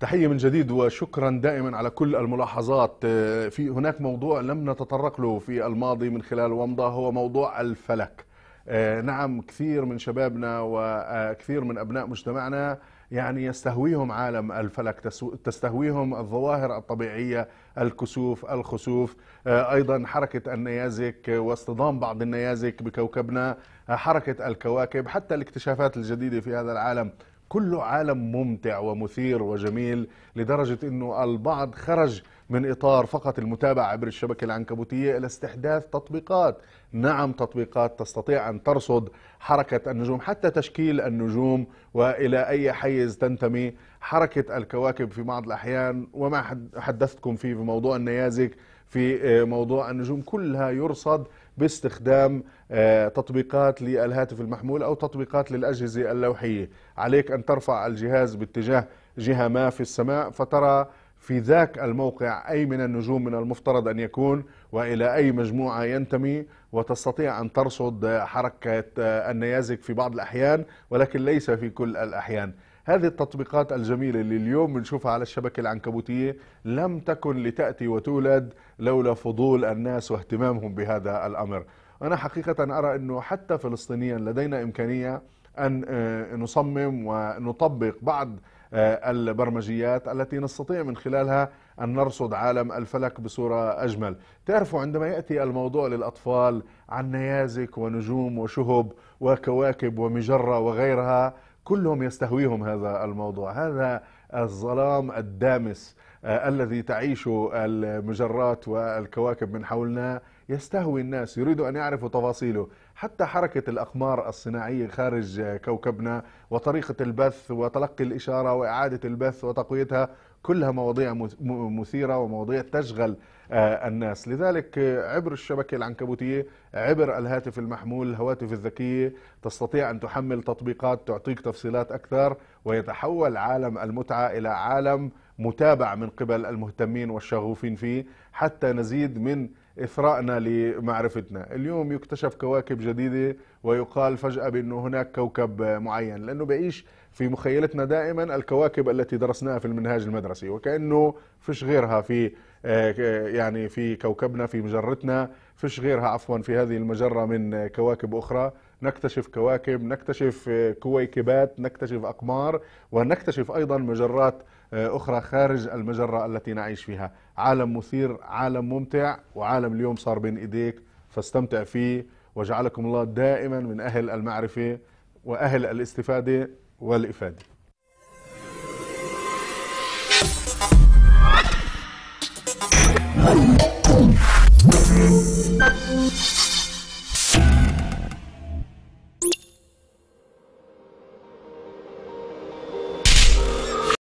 تحية من جديد وشكرا دائما على كل الملاحظات آه، في هناك موضوع لم نتطرق له في الماضي من خلال ومضة هو موضوع الفلك آه، نعم كثير من شبابنا وكثير من أبناء مجتمعنا يعني يستهويهم عالم الفلك تستهويهم الظواهر الطبيعية الكسوف الخسوف آه، أيضا حركة النيازك واصطدام بعض النيازك بكوكبنا آه، حركة الكواكب حتى الاكتشافات الجديدة في هذا العالم كله عالم ممتع ومثير وجميل لدرجة أنه البعض خرج من إطار فقط المتابعة عبر الشبكة العنكبوتية إلى استحداث تطبيقات نعم تطبيقات تستطيع أن ترصد حركة النجوم حتى تشكيل النجوم وإلى أي حيز تنتمي حركة الكواكب في بعض الأحيان وما حدثتكم فيه في موضوع النيازك في آه، موضوع النجوم كلها يرصد باستخدام آه، تطبيقات للهاتف المحمول أو تطبيقات للأجهزة اللوحية عليك أن ترفع الجهاز باتجاه جهة ما في السماء فترى في ذاك الموقع أي من النجوم من المفترض أن يكون وإلى أي مجموعة ينتمي وتستطيع أن ترصد حركة آه، النيازك في بعض الأحيان ولكن ليس في كل الأحيان هذه التطبيقات الجميلة اللي اليوم بنشوفها على الشبكة العنكبوتية لم تكن لتأتي وتولد لولا فضول الناس واهتمامهم بهذا الأمر أنا حقيقة أرى أنه حتى فلسطينيا لدينا إمكانية أن آه، نصمم ونطبق بعض آه، البرمجيات التي نستطيع من خلالها أن نرصد عالم الفلك بصورة أجمل تعرفوا عندما يأتي الموضوع للأطفال عن نيازك ونجوم وشهب وكواكب ومجرة وغيرها كلهم يستهويهم هذا الموضوع هذا الظلام الدامس آه، الذي تعيشه المجرات والكواكب من حولنا يستهوي الناس يريدوا أن يعرفوا تفاصيله حتى حركة الأقمار الصناعية خارج كوكبنا وطريقة البث وتلقي الإشارة وإعادة البث وتقويتها كلها مواضيع مثيرة ومواضيع تشغل آه، الناس لذلك آه، عبر الشبكة العنكبوتية عبر الهاتف المحمول الهواتف الذكية تستطيع أن تحمل تطبيقات تعطيك تفصيلات أكثر ويتحول عالم المتعة إلى عالم متابع من قبل المهتمين والشغوفين فيه حتى نزيد من إثرائنا لمعرفتنا اليوم يكتشف كواكب جديدة ويقال فجأة بأنه هناك كوكب آه، معين لأنه بعيش في مخيلتنا دائما الكواكب التي درسناها في المنهاج المدرسي وكانه فيش غيرها في آه، يعني في كوكبنا في مجرتنا فيش غيرها عفوا في هذه المجره من كواكب اخرى نكتشف كواكب نكتشف آه، كويكبات نكتشف اقمار ونكتشف ايضا مجرات آه، اخرى خارج المجره التي نعيش فيها عالم مثير عالم ممتع وعالم اليوم صار بين ايديك فاستمتع فيه وجعلكم الله دائما من اهل المعرفه واهل الاستفاده والإفادة